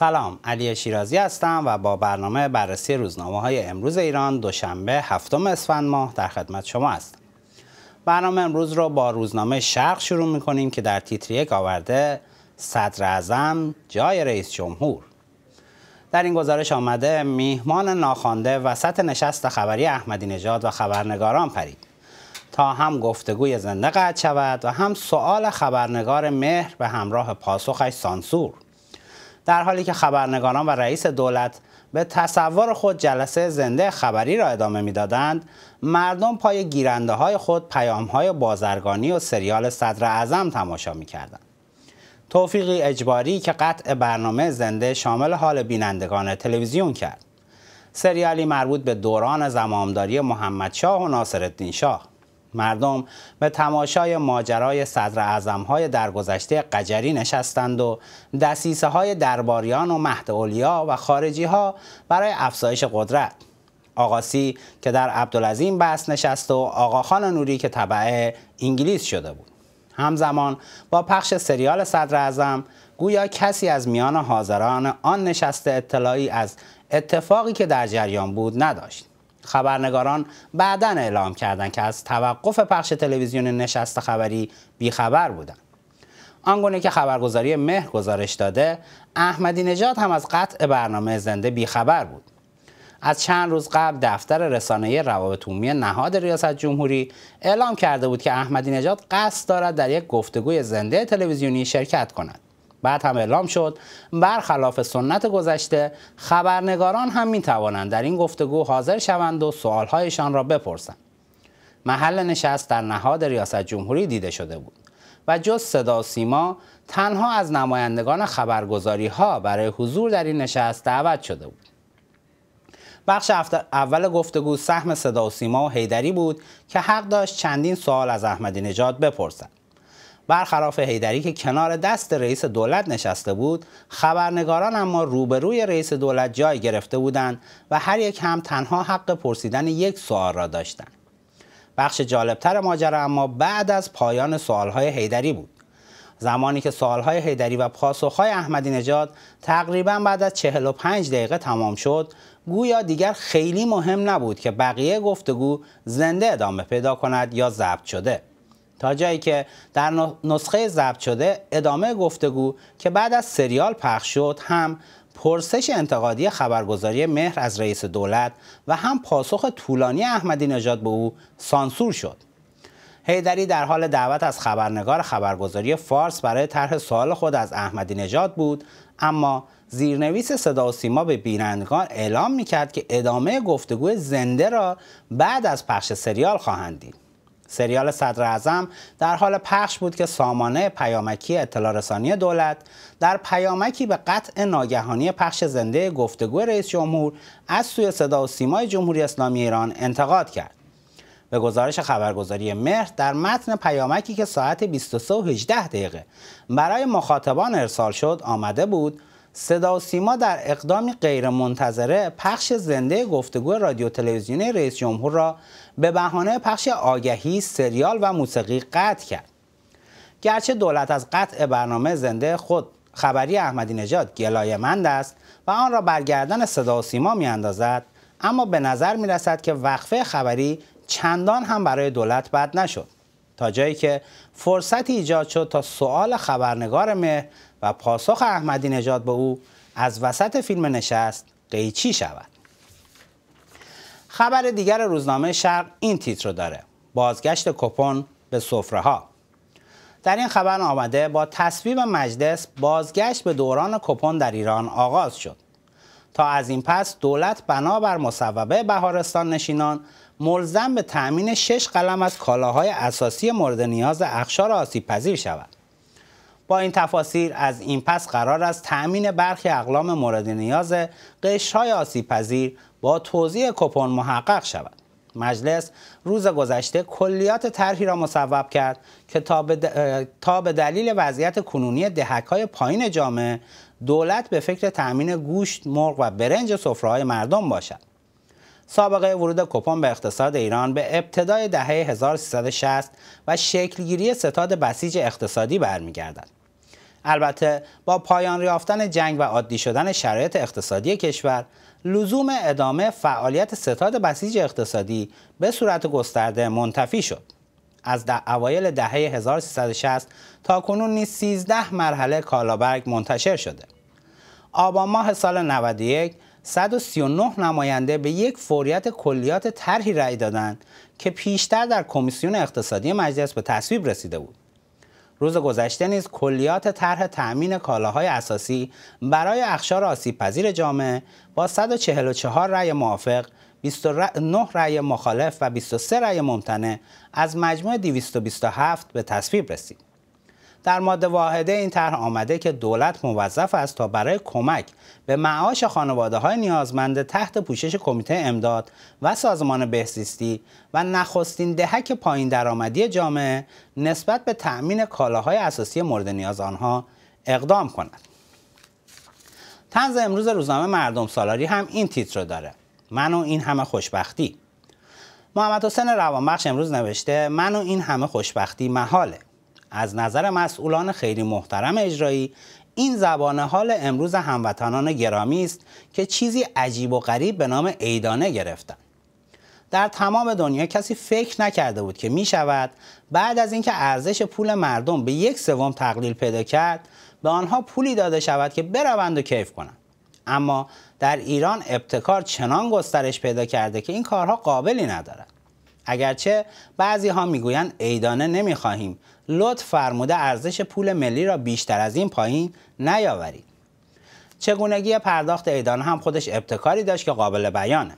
سلام علی شیرازی هستم و با برنامه بررسی روزنامه های امروز ایران دوشنبه هفتم اسفند ماه در خدمت شما هستم برنامه امروز رو با روزنامه شرق شروع می که در تیتر یک آورده صدر اعظم جای رئیس جمهور در این گزارش آمده میهمان ناخوانده وسط نشست خبری احمدی نژاد و خبرنگاران پرید تا هم گفتگوی زنده قطع شود و هم سؤال خبرنگار مهر به همراه پاسخش سانسور در حالی که خبرنگاران و رئیس دولت به تصور خود جلسه زنده خبری را ادامه میدادند مردم پای گیرنده های خود پیام های بازرگانی و سریال صدر اعظم تماشا میکردند توفیقی اجباری که قطع برنامه زنده شامل حال بینندگان تلویزیون کرد سریالی مربوط به دوران زمامداری محمد شاه و ناصر شاه مردم به تماشای ماجرای صدر اعظم های درگذشته قجری نشستند و دسیسه های درباریان و مهد اولیا و خارجی ها برای افزایش قدرت آقاسی که در عبدالعظیم بس نشست و آقاخان نوری که طبعه انگلیس شده بود همزمان با پخش سریال صدر اعظم گویا کسی از میان حاضران آن نشست اطلاعی از اتفاقی که در جریان بود نداشت خبرنگاران بعدا اعلام کردند که از توقف پخش تلویزیون نشست خبری بیخبر بودند آنگونه که خبرگزاری مهر گزارش داده احمدی نژاد هم از قطع برنامه زنده بیخبر بود از چند روز قبل دفتر رسانه روابط عمومی نهاد ریاست جمهوری اعلام کرده بود که احمدی نژاد قصد دارد در یک گفتگوی زنده تلویزیونی شرکت کند بعد هم اعلام شد برخلاف سنت گذشته خبرنگاران هم می در این گفتگو حاضر شوند و سوالهایشان را بپرسند محل نشست در نهاد ریاست جمهوری دیده شده بود و جز صدا سیما تنها از نمایندگان خبرگزاری ها برای حضور در این نشست دعوت شده بود بخش اول گفتگو سهم صدا و سیما و حیدری بود که حق داشت چندین سوال از احمدی نژاد بپرسند. برخلاف هیدری که کنار دست رئیس دولت نشسته بود خبرنگاران اما روبروی رئیس دولت جای گرفته بودند و هر یک هم تنها حق پرسیدن یک سوال را داشتند بخش جالبتر ماجرا اما بعد از پایان سوالهای هیدری بود زمانی که سوالهای هیدری و پاسخهای احمدی نژاد تقریبا بعد از 45 دقیقه تمام شد گویا دیگر خیلی مهم نبود که بقیه گفتگو زنده ادامه پیدا کند یا ضبط شده تا جایی که در نسخه ضبط شده ادامه گفتگو که بعد از سریال پخش شد هم پرسش انتقادی خبرگزاری مهر از رئیس دولت و هم پاسخ طولانی احمدی نژاد به او سانسور شد هیدری در حال دعوت از خبرنگار خبرگزاری فارس برای طرح سوال خود از احمدی نژاد بود اما زیرنویس صدا و سیما به بینندگان اعلام میکرد که ادامه گفتگو زنده را بعد از پخش سریال خواهند دید سریال صدر اعظم در حال پخش بود که سامانه پیامکی اطلاع رسانی دولت در پیامکی به قطع ناگهانی پخش زنده گفتگو رئیس جمهور از سوی صدا و سیمای جمهوری اسلامی ایران انتقاد کرد. به گزارش خبرگزاری مهر در متن پیامکی که ساعت 23 و 18 دقیقه برای مخاطبان ارسال شد آمده بود صدا و سیما در اقدامی غیرمنتظره پخش زنده گفتگو رادیو تلویزیونی رئیس جمهور را به بهانه پخش آگهی سریال و موسیقی قطع کرد گرچه دولت از قطع برنامه زنده خود خبری احمدی نژاد گلایمند است و آن را برگردن صدا و سیما اندازد اما به نظر می رسد که وقفه خبری چندان هم برای دولت بد نشد تا جایی که فرصتی ایجاد شد تا سوال خبرنگار مهر و پاسخ احمدی نژاد به او از وسط فیلم نشست قیچی شود خبر دیگر روزنامه شرق این تیتر رو داره بازگشت کپون به سفره ها در این خبر آمده با تصویب مجلس بازگشت به دوران کپون در ایران آغاز شد تا از این پس دولت بنابر مصوبه بهارستان نشینان ملزم به تأمین شش قلم از کالاهای اساسی مورد نیاز اخشار آسیب پذیر شود. با این تفاصیل از این پس قرار است تأمین برخی اقلام مورد نیاز قشرهای آسیب پذیر با توضیح کپون محقق شود. مجلس روز گذشته کلیات طرحی را مصوب کرد که تا به دلیل وضعیت کنونی دهک های پایین جامعه دولت به فکر تأمین گوشت، مرغ و برنج سفره مردم باشد. سابقه ورود کپون به اقتصاد ایران به ابتدای دهه 1360 و شکلگیری ستاد بسیج اقتصادی برمیگردد. البته با پایان یافتن جنگ و عادی شدن شرایط اقتصادی کشور لزوم ادامه فعالیت ستاد بسیج اقتصادی به صورت گسترده منتفی شد از اوایل دهه 1360 تا کنون نیز 13 مرحله کالابرگ منتشر شده آبان ماه سال 91 139 نماینده به یک فوریت کلیات طرحی رأی دادند که پیشتر در کمیسیون اقتصادی مجلس به تصویب رسیده بود. روز گذشته نیز کلیات طرح تأمین کالاهای اساسی برای اخشار آسیب پذیر جامعه با 144 رأی موافق 29 رأی مخالف و 23 رأی ممتنع از مجموع 227 به تصویب رسید. در ماده واحده این طرح آمده که دولت موظف است تا برای کمک به معاش خانواده های نیازمند تحت پوشش کمیته امداد و سازمان بهزیستی و نخستین دهک پایین درآمدی جامعه نسبت به تأمین کالاهای اساسی مورد نیاز آنها اقدام کند. تنز امروز روزنامه مردم سالاری هم این تیتر رو داره. من و این همه خوشبختی محمد حسین روانبخش امروز نوشته من و این همه خوشبختی محاله از نظر مسئولان خیلی محترم اجرایی این زبان حال امروز هموطنان گرامی است که چیزی عجیب و غریب به نام ایدانه گرفتن در تمام دنیا کسی فکر نکرده بود که می شود بعد از اینکه ارزش پول مردم به یک سوم تقلیل پیدا کرد به آنها پولی داده شود که بروند و کیف کنند اما در ایران ابتکار چنان گسترش پیدا کرده که این کارها قابلی ندارد اگرچه بعضی ها میگویند ایدانه نمیخواهیم لطف فرموده ارزش پول ملی را بیشتر از این پایین نیاورید چگونگی پرداخت ایدانه هم خودش ابتکاری داشت که قابل بیانه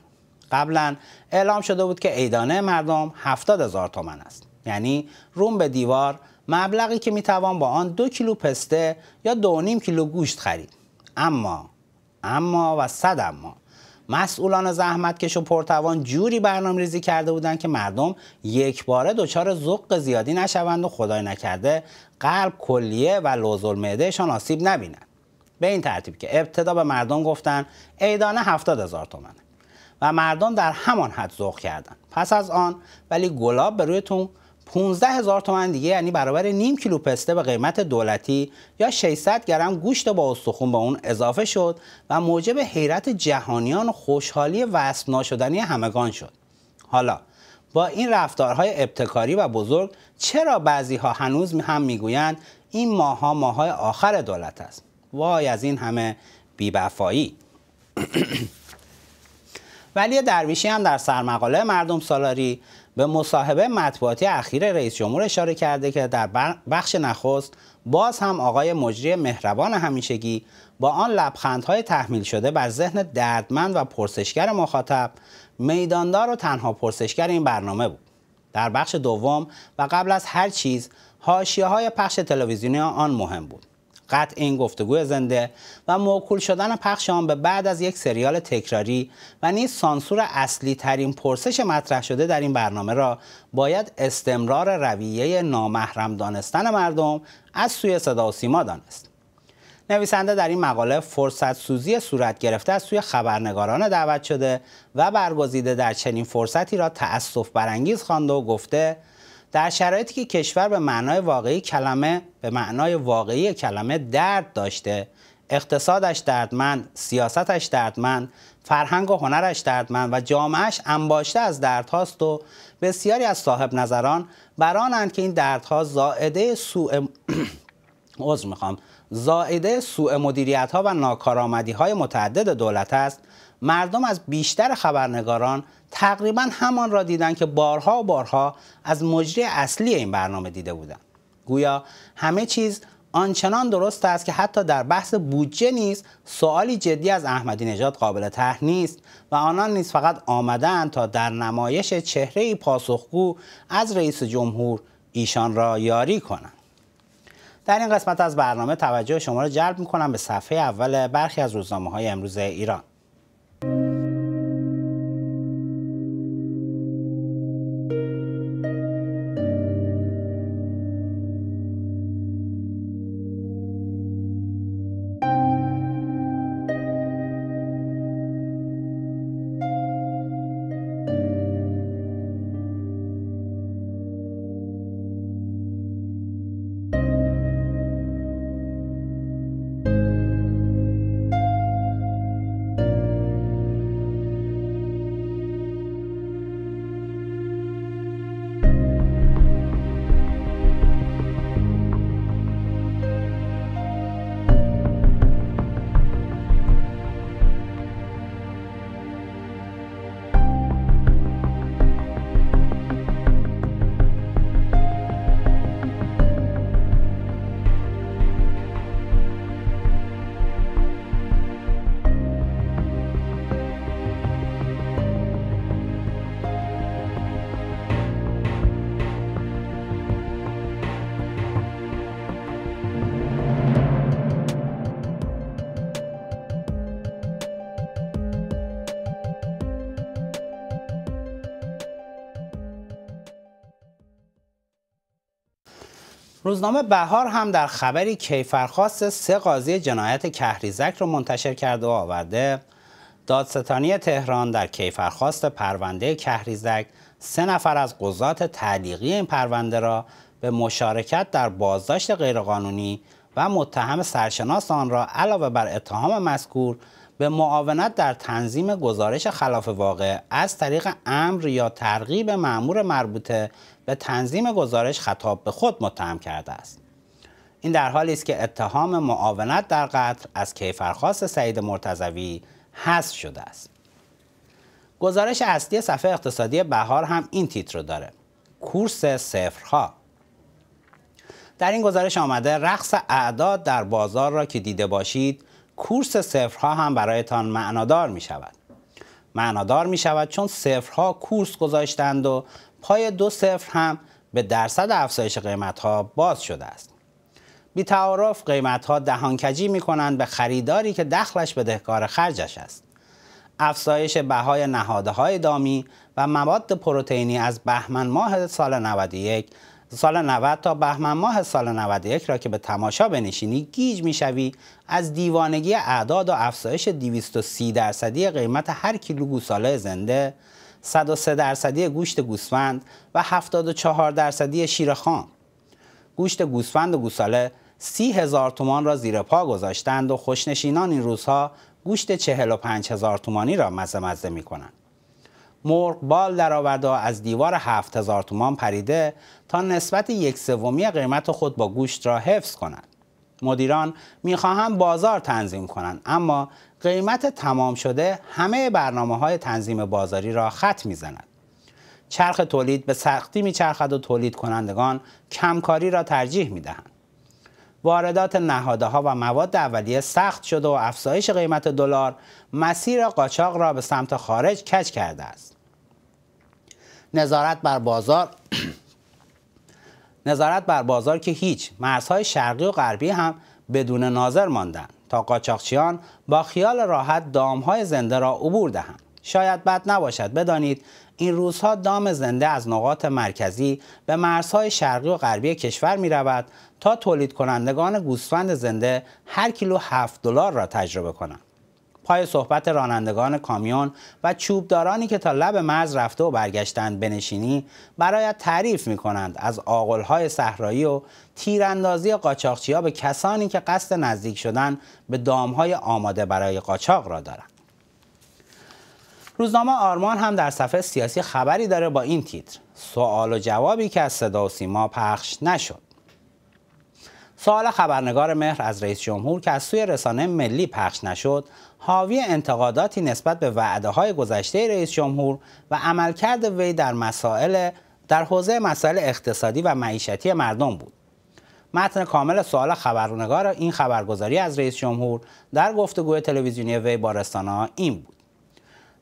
قبلا اعلام شده بود که ایدانه مردم هفتاد هزار تومن است یعنی روم به دیوار مبلغی که میتوان با آن دو کیلو پسته یا دو نیم کیلو گوشت خرید اما اما و صد اما مسئولان زحمتکش و پرتوان جوری برنامه ریزی کرده بودند که مردم یک باره دچار زق زیادی نشوند و خدای نکرده قلب کلیه و لوزل معدهشان آسیب نبینند به این ترتیب که ابتدا به مردم گفتند ایدانه هفتاد هزار تومنه و مردم در همان حد ذوق کردند پس از آن ولی گلاب به رویتون، 15 هزار تومن دیگه یعنی برابر نیم کیلو پسته به قیمت دولتی یا 600 گرم گوشت با استخون به اون اضافه شد و موجب حیرت جهانیان و خوشحالی وصف ناشدنی همگان شد حالا با این رفتارهای ابتکاری و بزرگ چرا بعضی ها هنوز هم میگویند این ماها ماهای آخر دولت است وای از این همه بیبفایی ولی درویشی هم در سرمقاله مردم سالاری به مصاحبه مطبوعاتی اخیر رئیس جمهور اشاره کرده که در بخش نخست باز هم آقای مجری مهربان همیشگی با آن لبخندهای تحمیل شده بر ذهن دردمند و پرسشگر مخاطب میداندار و تنها پرسشگر این برنامه بود در بخش دوم و قبل از هر چیز حاشیه های پخش تلویزیونی آن مهم بود قطع این گفتگوی زنده و موکول شدن پخش آن به بعد از یک سریال تکراری و نیز سانسور اصلی ترین پرسش مطرح شده در این برنامه را باید استمرار رویه نامحرم دانستن مردم از سوی صدا و سیما دانست نویسنده در این مقاله فرصت سوزی صورت گرفته از سوی خبرنگاران دعوت شده و برگزیده در چنین فرصتی را تأسف برانگیز خوانده و گفته در شرایطی که کشور به معنای واقعی کلمه به معنای واقعی کلمه درد داشته اقتصادش دردمند، سیاستش دردمند، فرهنگ و هنرش دردمند و جامعهش انباشته از هاست و بسیاری از صاحب نظران برانند که این دردها زائده سوء عذر میخوام زائده سوء مدیریت ها و ناکارآمدی های متعدد دولت است مردم از بیشتر خبرنگاران تقریبا همان را دیدن که بارها و بارها از مجری اصلی این برنامه دیده بودند گویا همه چیز آنچنان درست است که حتی در بحث بودجه نیز سوالی جدی از احمدی نژاد قابل طرح نیست و آنان نیز فقط آمدند تا در نمایش چهره پاسخگو از رئیس جمهور ایشان را یاری کنند در این قسمت از برنامه توجه شما را جلب کنم به صفحه اول برخی از روزنامه های امروز ایران روزنامه بهار هم در خبری کیفرخواست سه قاضی جنایت کهریزک را منتشر کرده و آورده دادستانی تهران در کیفرخواست پرونده کهریزک سه نفر از قضات تعلیقی این پرونده را به مشارکت در بازداشت غیرقانونی و متهم سرشناس آن را علاوه بر اتهام مذکور به معاونت در تنظیم گزارش خلاف واقع از طریق امر یا ترغیب معمور مربوطه به تنظیم گزارش خطاب به خود متهم کرده است این در حالی است که اتهام معاونت در قتل از کیفرخواست سعید مرتضوی حذف شده است گزارش اصلی صفحه اقتصادی بهار هم این تیتر رو داره کورس صفرها در این گزارش آمده رقص اعداد در بازار را که دیده باشید کورس صفرها هم برایتان معنادار می شود. معنادار می شود چون صفرها کورس گذاشتند و پای دو صفر هم به درصد افزایش قیمت ها باز شده است. بی تعارف قیمت ها دهانکجی می کنند به خریداری که دخلش به دهکار خرجش است. افزایش بهای نهاده های دامی و مواد پروتئینی از بهمن ماه سال 91 سال 90 تا بهمن ماه سال 91 را که به تماشا بنشینی گیج میشوی از دیوانگی اعداد و افزایش 230 درصدی قیمت هر کیلو گوساله زنده 103 درصدی گوشت گوسفند و 74 درصدی شیر خام گوشت گوسفند و گوساله سی هزار تومان را زیر پا گذاشتند و خوشنشینان این روزها گوشت 45 هزار تومانی را مزه مزه می کنند. مرغ بال درآورده از دیوار 7000 تومان پریده تا نسبت یک سومی قیمت خود با گوشت را حفظ کند. مدیران میخواهند بازار تنظیم کنند اما قیمت تمام شده همه برنامه های تنظیم بازاری را خط میزند. چرخ تولید به سختی میچرخد و تولید کنندگان کمکاری را ترجیح میدهند. واردات نهاده ها و مواد اولیه سخت شده و افزایش قیمت دلار مسیر قاچاق را به سمت خارج کج کرده است. نظارت بر بازار نظارت بر بازار که هیچ مرزهای شرقی و غربی هم بدون ناظر ماندن تا قاچاقچیان با خیال راحت دامهای زنده را عبور دهند شاید بد نباشد بدانید این روزها دام زنده از نقاط مرکزی به مرزهای شرقی و غربی کشور می رود تا تولید کنندگان گوسفند زنده هر کیلو هفت دلار را تجربه کنند پای صحبت رانندگان کامیون و چوبدارانی که تا لب مرز رفته و برگشتند بنشینی برای تعریف می کنند از آقلهای صحرایی و تیراندازی قاچاقچی ها به کسانی که قصد نزدیک شدن به دامهای آماده برای قاچاق را دارند. روزنامه آرمان هم در صفحه سیاسی خبری داره با این تیتر سوال و جوابی که از صدا و سیما پخش نشد سوال خبرنگار مهر از رئیس جمهور که از سوی رسانه ملی پخش نشد حاوی انتقاداتی نسبت به وعده های گذشته رئیس جمهور و عملکرد وی در مسائل در حوزه مسائل اقتصادی و معیشتی مردم بود. متن کامل سوال خبرنگار این خبرگزاری از رئیس جمهور در گفتگوی تلویزیونی وی با ها این بود.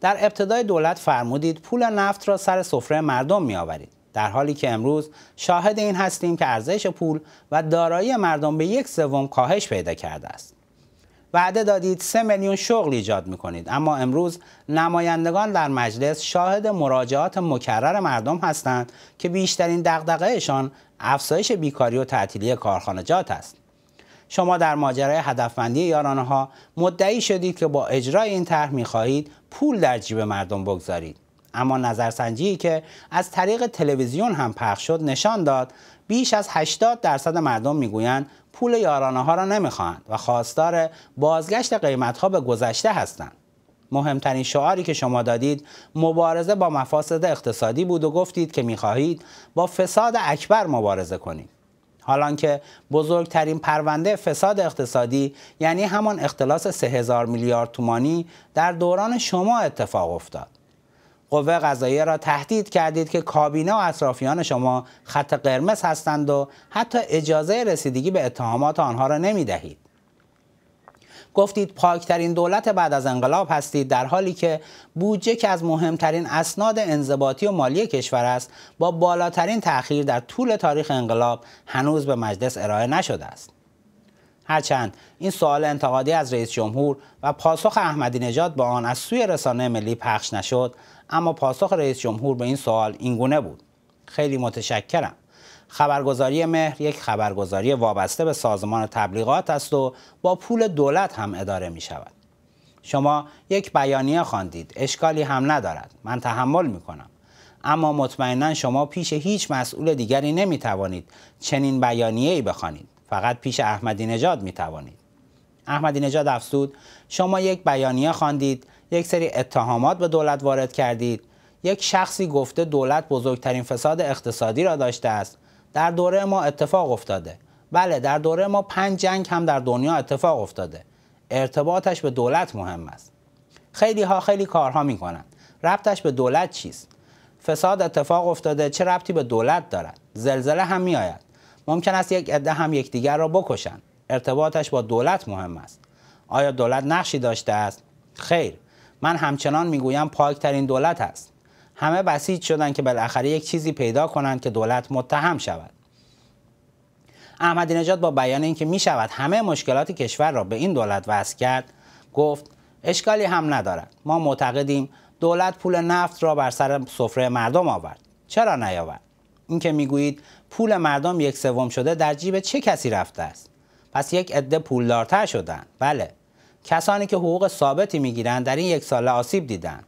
در ابتدای دولت فرمودید پول نفت را سر سفره مردم می آورید. در حالی که امروز شاهد این هستیم که ارزش پول و دارایی مردم به یک سوم کاهش پیدا کرده است وعده دادید سه میلیون شغل ایجاد میکنید اما امروز نمایندگان در مجلس شاهد مراجعات مکرر مردم هستند که بیشترین دغدغهشان افزایش بیکاری و تعطیلی کارخانجات است شما در ماجرای هدفمندی یارانه ها مدعی شدید که با اجرای این طرح میخواهید پول در جیب مردم بگذارید اما نظرسنجی که از طریق تلویزیون هم پخش شد نشان داد بیش از 80 درصد مردم میگویند پول یارانه ها را نمیخواهند و خواستار بازگشت قیمت ها به گذشته هستند. مهمترین شعاری که شما دادید مبارزه با مفاسد اقتصادی بود و گفتید که میخواهید با فساد اکبر مبارزه کنید. حالان که بزرگترین پرونده فساد اقتصادی یعنی همان اختلاس 3000 میلیارد تومانی در دوران شما اتفاق افتاد. قوه قضاییه را تهدید کردید که کابینه و اطرافیان شما خط قرمز هستند و حتی اجازه رسیدگی به اتهامات آنها را نمی دهید. گفتید پاکترین دولت بعد از انقلاب هستید در حالی که بودجه که از مهمترین اسناد انضباطی و مالی کشور است با بالاترین تأخیر در طول تاریخ انقلاب هنوز به مجلس ارائه نشده است. هرچند این سوال انتقادی از رئیس جمهور و پاسخ احمدی نژاد به آن از سوی رسانه ملی پخش نشد اما پاسخ رئیس جمهور به این سوال اینگونه بود خیلی متشکرم خبرگزاری مهر یک خبرگزاری وابسته به سازمان تبلیغات است و با پول دولت هم اداره می شود شما یک بیانیه خواندید اشکالی هم ندارد من تحمل می کنم اما مطمئنا شما پیش هیچ مسئول دیگری نمی توانید چنین بیانیه ای بخوانید فقط پیش احمدی نژاد می توانید احمدی نژاد افسود شما یک بیانیه خواندید یک سری اتهامات به دولت وارد کردید یک شخصی گفته دولت بزرگترین فساد اقتصادی را داشته است در دوره ما اتفاق افتاده بله در دوره ما پنج جنگ هم در دنیا اتفاق افتاده ارتباطش به دولت مهم است خیلی ها خیلی کارها می کنند ربطش به دولت چیست فساد اتفاق افتاده چه ربطی به دولت دارد زلزله هم می آید ممکن است یک عده هم یکدیگر را بکشند ارتباطش با دولت مهم است آیا دولت نقشی داشته است خیر من همچنان میگویم پاکترین دولت است همه بسیج شدند که بالاخره یک چیزی پیدا کنند که دولت متهم شود احمدی نژاد با بیان اینکه می شود همه مشکلات کشور را به این دولت وصل کرد گفت اشکالی هم ندارد ما معتقدیم دولت پول نفت را بر سر سفره مردم آورد چرا نیاورد اینکه میگویید پول مردم یک سوم شده در جیب چه کسی رفته است پس یک عده پولدارتر شدن بله کسانی که حقوق ثابتی میگیرند در این یک سال آسیب دیدند.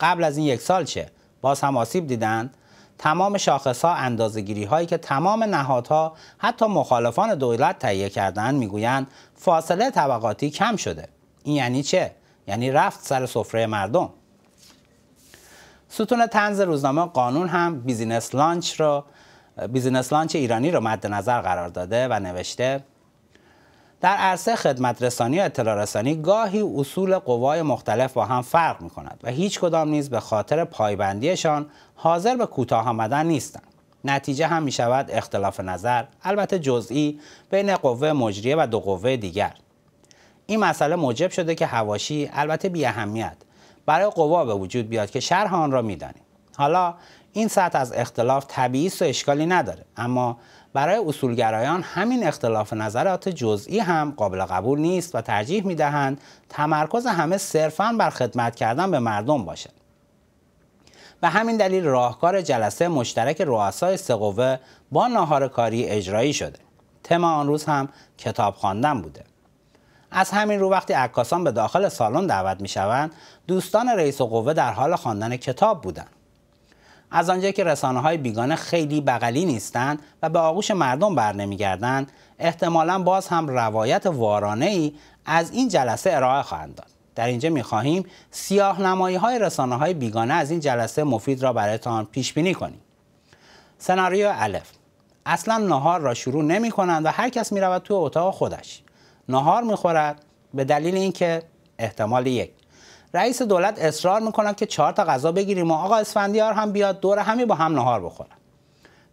قبل از این یک سال چه باز هم آسیب دیدند تمام شاخص ها اندازگیری هایی که تمام نهادها حتی مخالفان دولت تهیه کردن میگویند فاصله طبقاتی کم شده این یعنی چه یعنی رفت سر سفره مردم ستون تنز روزنامه قانون هم بیزینس لانچ را بیزینس لانچ ایرانی رو مد نظر قرار داده و نوشته در عرصه خدمت رسانی و اطلاع رسانی گاهی اصول قوای مختلف با هم فرق می کند و هیچ کدام نیز به خاطر پایبندیشان حاضر به کوتاه آمدن نیستند. نتیجه هم می شود اختلاف نظر البته جزئی بین قوه مجریه و دو قوه دیگر. این مسئله موجب شده که هواشی البته بی اهمیت برای قوا به وجود بیاد که شرح آن را دانیم حالا این سطح از اختلاف طبیعی و اشکالی نداره اما برای اصولگرایان همین اختلاف نظرات جزئی هم قابل قبول نیست و ترجیح دهند تمرکز همه صرفا بر خدمت کردن به مردم باشد و همین دلیل راهکار جلسه مشترک رؤسای سقوه با ناهار کاری اجرایی شده تم آن روز هم کتاب خواندن بوده از همین رو وقتی عکاسان به داخل سالن دعوت می شوند دوستان رئیس قوه در حال خواندن کتاب بودند از آنجا که رسانه های بیگانه خیلی بغلی نیستند و به آغوش مردم بر نمیگردند احتمالا باز هم روایت وارانه ای از این جلسه ارائه خواهند داد در اینجا می خواهیم سیاه نمایی های رسانه های بیگانه از این جلسه مفید را برایتان پیش بینی کنیم سناریو الف اصلا نهار را شروع نمی کنند و هر کس می رود توی اتاق خودش نهار می خورد به دلیل اینکه احتمال یک رئیس دولت اصرار میکنه که چهار تا غذا بگیریم و آقا اسفندیار هم بیاد دور همی با هم نهار بخورن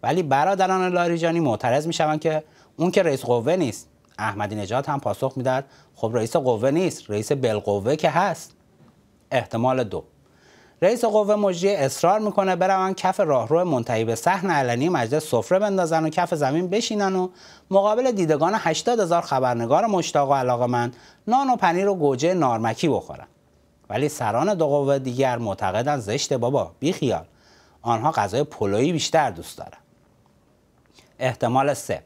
ولی برادران لاریجانی معترض میشوند که اون که رئیس قوه نیست احمدی نجات هم پاسخ میدهد خب رئیس قوه نیست رئیس بلقوه که هست احتمال دو رئیس قوه مجریه اصرار میکنه برون کف راهرو منتهی به صحن علنی مجلس سفره بندازن و کف زمین بشینن و مقابل دیدگان 80 هزار خبرنگار مشتاق و علاقمند نان و پنیر و گوجه نارمکی بخورن ولی سران دو قوه دیگر معتقدند زشت بابا بی خیال آنها غذای پلویی بیشتر دوست دارند احتمال سه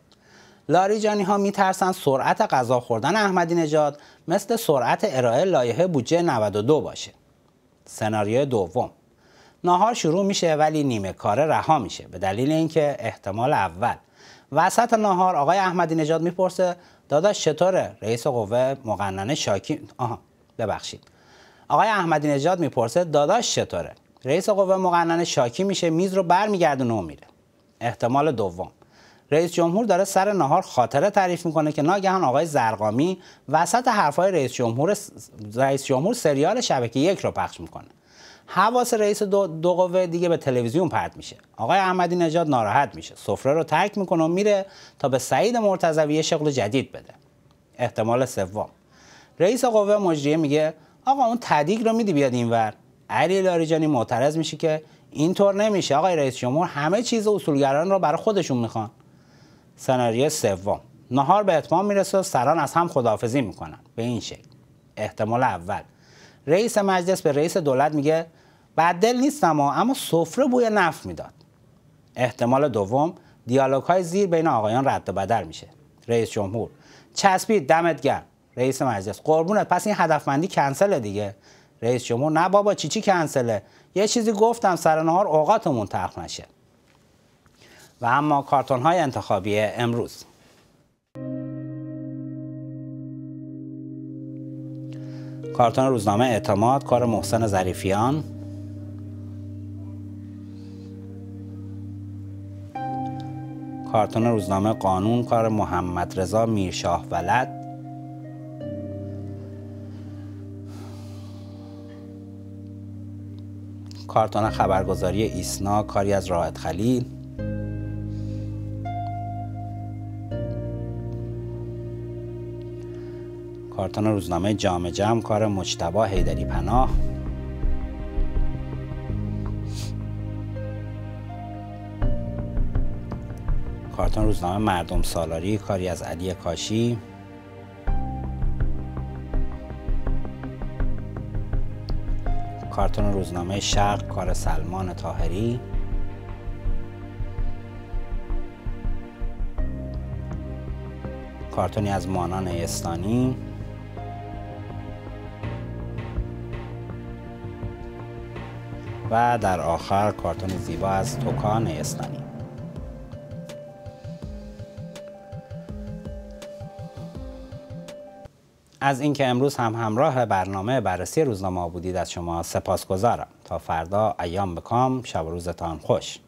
لاریجانی ها میترسند سرعت غذا خوردن احمدی نژاد مثل سرعت ارائه لایحه بودجه 92 باشه سناریوی دوم ناهار شروع میشه ولی نیمه کاره رها میشه به دلیل اینکه احتمال اول وسط ناهار آقای احمدی نژاد میپرسه داداش چطوره رئیس قوه مقننه شاکی آها ببخشید آقای احمدی نژاد میپرسه داداش چطوره رئیس قوه مقننه شاکی میشه میز رو برمیگردونه و میره احتمال دوم رئیس جمهور داره سر نهار خاطره تعریف میکنه که ناگهان آقای زرقامی وسط حرفای رئیس جمهور رئیس جمهور سریال شبکه یک رو پخش میکنه حواس رئیس دو, قوه دیگه به تلویزیون پرت میشه آقای احمدی نژاد ناراحت میشه سفره رو ترک میکنه و میره تا به سعید مرتضوی شغل جدید بده احتمال سوم رئیس قوه مجریه میگه آقا اون تدیگ رو میدی بیاد اینور علی لاریجانی معترض میشه که اینطور نمیشه آقای رئیس جمهور همه چیز اصولگران رو برای خودشون میخوان سناریو سوم نهار به اتمام میرسه و سران از هم خداحافظی میکنن به این شکل احتمال اول رئیس مجلس به رئیس دولت میگه دل نیستم اما سفره بوی نف میداد احتمال دوم دیالوگ های زیر بین آقایان رد و بدل میشه رئیس جمهور چسبید دمت گرم رئیس مجلس قربونت پس این هدفمندی کنسله دیگه رئیس جمهور نه بابا چی چی کنسله یه چیزی گفتم سر نهار اوقاتمون تلخ نشه و اما کارتون های انتخابی امروز کارتون روزنامه اعتماد کار محسن ظریفیان کارتون روزنامه قانون کار محمد رضا میرشاه ولد کارتون خبرگزاری ایسنا کاری از راحت خلیل کارتون روزنامه جام جم کار مجتبا هیدری پناه کارتون روزنامه مردم سالاری کاری از علی کاشی کارتون روزنامه شرق کار سلمان تاهری کارتونی از مانا نیستانی و در آخر کارتون زیبا از توکان نیستانی از اینکه امروز هم همراه برنامه بررسی روزنامه بودید از شما سپاسگزارم تا فردا ایام بکام شب روزتان خوش